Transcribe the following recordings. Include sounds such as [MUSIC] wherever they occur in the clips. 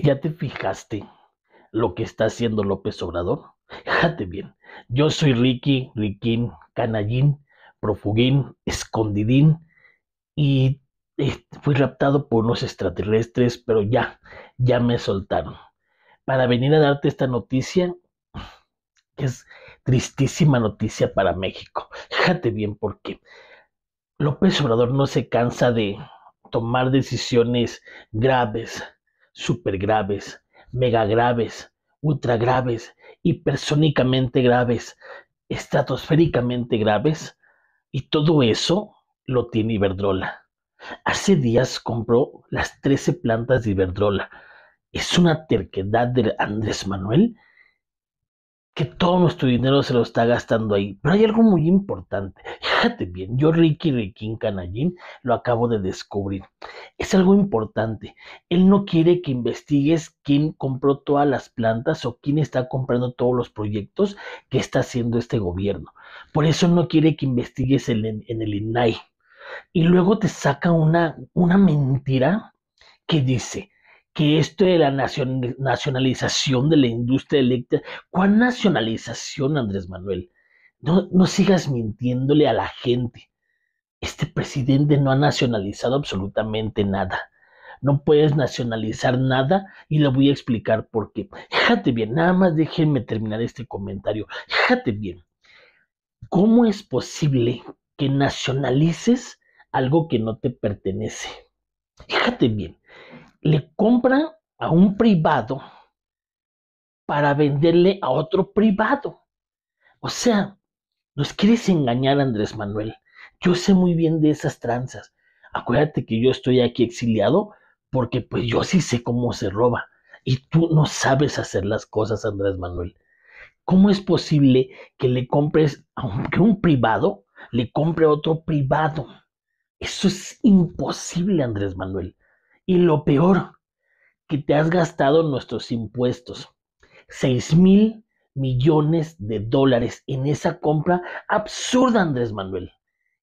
¿Ya te fijaste lo que está haciendo López Obrador? [LAUGHS] Fíjate bien, yo soy Ricky, Riquín, Canallín, Profugín, Escondidín y eh, fui raptado por unos extraterrestres, pero ya, ya me soltaron. Para venir a darte esta noticia, [SIGHS] que es tristísima noticia para México. [LAUGHS] Fíjate bien porque López Obrador no se cansa de tomar decisiones graves, super graves, mega graves, ultra graves, hipersónicamente graves, estratosféricamente graves, y todo eso lo tiene Iberdrola. Hace días compró las 13 plantas de Iberdrola. Es una terquedad de Andrés Manuel que todo nuestro dinero se lo está gastando ahí. Pero hay algo muy importante. Fíjate bien, yo Ricky Ricky Canallín lo acabo de descubrir. Es algo importante. Él no quiere que investigues quién compró todas las plantas o quién está comprando todos los proyectos que está haciendo este gobierno. Por eso no quiere que investigues en, el INAI. Y luego te saca una, una mentira que dice, que esto de la nacionalización de la industria eléctrica, ¿cuál nacionalización, Andrés Manuel? No, sigas mintiéndole a la gente. Este presidente no ha nacionalizado absolutamente nada. No puedes nacionalizar nada y le voy a explicar por qué. Fíjate bien, nada más déjenme terminar este comentario. Fíjate bien, ¿cómo es posible que nacionalices algo que no te pertenece? Fíjate bien, le compra a un privado para venderle a otro privado. O sea, nos quieres engañar, Andrés Manuel. Yo sé muy bien de esas tranzas. Acuérdate que yo estoy aquí exiliado porque pues yo sí sé cómo se roba. Y tú no sabes hacer las cosas, Andrés Manuel. ¿Cómo es posible que le compres, aunque un privado, le compre a otro privado? Eso es imposible, Andrés Manuel. Y lo peor, que te has gastado nuestros impuestos. Seis mil millones de dólares en esa compra absurda, Andrés Manuel,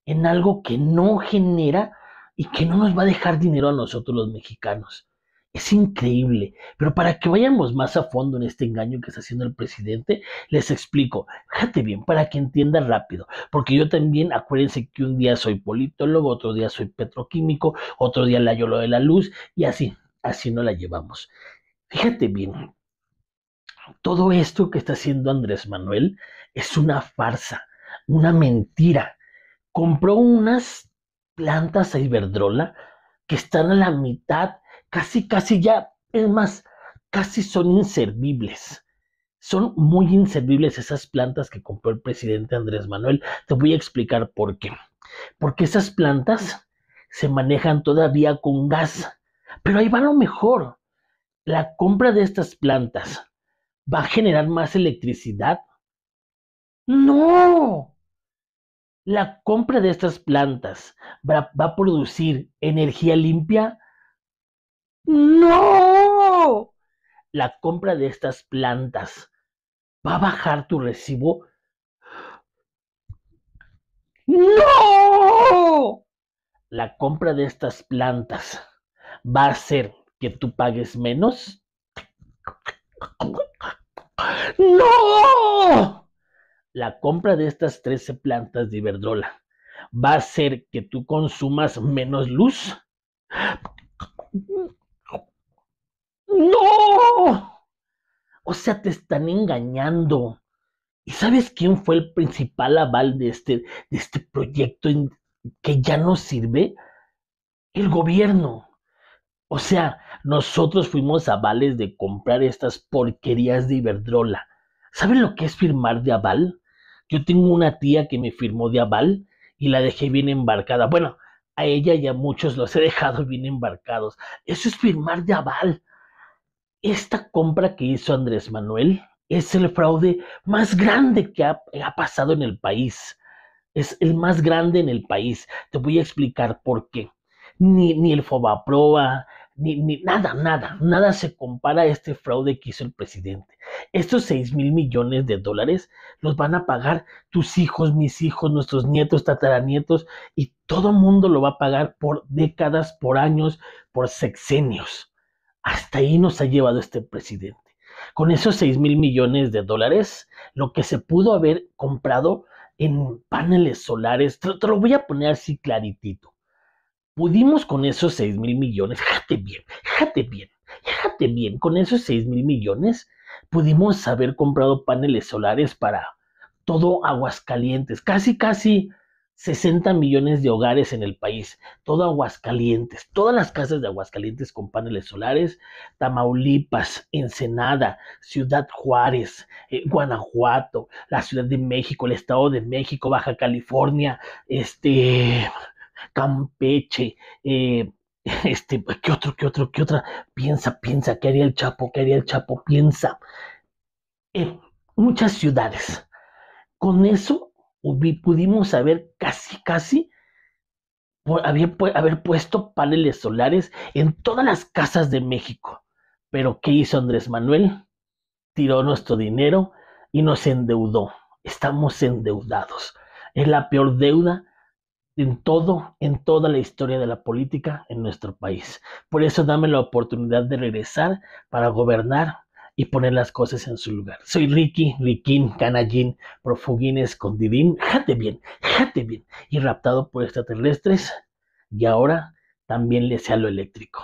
en algo que no genera y que no nos va a dejar dinero a nosotros los mexicanos. Es increíble, pero para que vayamos más a fondo en este engaño que está haciendo el presidente, les explico. Fíjate bien, para que entiendas rápido, porque yo también, acuérdense que un día soy politólogo, otro día soy petroquímico, otro día la yo lo de la luz, y así, así no la llevamos. Fíjate bien, todo esto que está haciendo Andrés Manuel es una farsa, una mentira. Compró unas plantas a Iberdrola que están a la mitad, casi, casi ya, es más, casi son inservibles. Son muy inservibles esas plantas que compró el presidente Andrés Manuel. Te voy a explicar por qué. Porque esas plantas se manejan todavía con gas. Pero ahí va lo mejor. La compra de estas plantas va a generar más electricidad? No. La compra de estas plantas va, a producir energía limpia. No. La compra de estas plantas va a bajar tu recibo. No. La compra de estas plantas va a hacer que tú pagues menos. ¡No! La compra de estas 13 plantas de Iberdrola va a hacer que tú consumas menos luz. ¡No! O sea, te están engañando. ¿Y sabes quién fue el principal aval de este, de este proyecto que ya no sirve? El gobierno. O sea, nosotros fuimos avales de comprar estas porquerías de Iberdrola. ¿Saben lo que es firmar de aval? Yo tengo una tía que me firmó de aval y la dejé bien embarcada. Bueno, a ella y a muchos los he [LAUGHS] dejado bien embarcados. Eso es firmar de aval. Esta compra que hizo Andrés Manuel es el fraude más grande que ha, pasado en el país. Es el más grande en el país. Te voy a explicar por qué ni, el Fobaproa, ni, ni, nada, nada, nada se compara a este fraude que hizo el presidente. Estos 6 mil millones de dólares los van a pagar tus hijos, mis hijos, nuestros nietos, tataranietos, y todo el mundo lo va a pagar por décadas, por años, por sexenios. Hasta ahí nos ha llevado este presidente. Con esos 6 mil millones de dólares, lo que se pudo haber comprado en paneles solares, te lo voy a poner así claritito pudimos con esos 6 mil millones, fíjate bien, fíjate bien, fíjate bien, con esos 6 mil millones pudimos haber comprado paneles solares para todo Aguascalientes, casi, casi 60 millones de hogares en el país, todo Aguascalientes, todas las casas de Aguascalientes con paneles solares, Tamaulipas, Ensenada, Ciudad Juárez, eh, Guanajuato, la Ciudad de México, el Estado de México, Baja California, este, Campeche, eh, [LAUGHS] este, pues, ¿qué otro, qué otro, qué otra? Piensa, piensa, ¿qué haría el Chapo? ¿Qué haría el Chapo? Piensa. Eh, muchas ciudades. Con eso pudimos saber casi, casi haber, puesto paneles solares en todas las casas de México. Pero ¿qué hizo Andrés Manuel? Tiró nuestro dinero y nos endeudó. Estamos endeudados. Es la peor deuda en todo, en toda la historia de la política en nuestro país. Por eso dame la oportunidad de regresar para gobernar y poner las cosas en su lugar. Soy Ricky, Riquín, Canallín, Profuguín, Escondidín, jate bien, jate bien, y raptado por extraterrestres, y ahora también le sea lo eléctrico.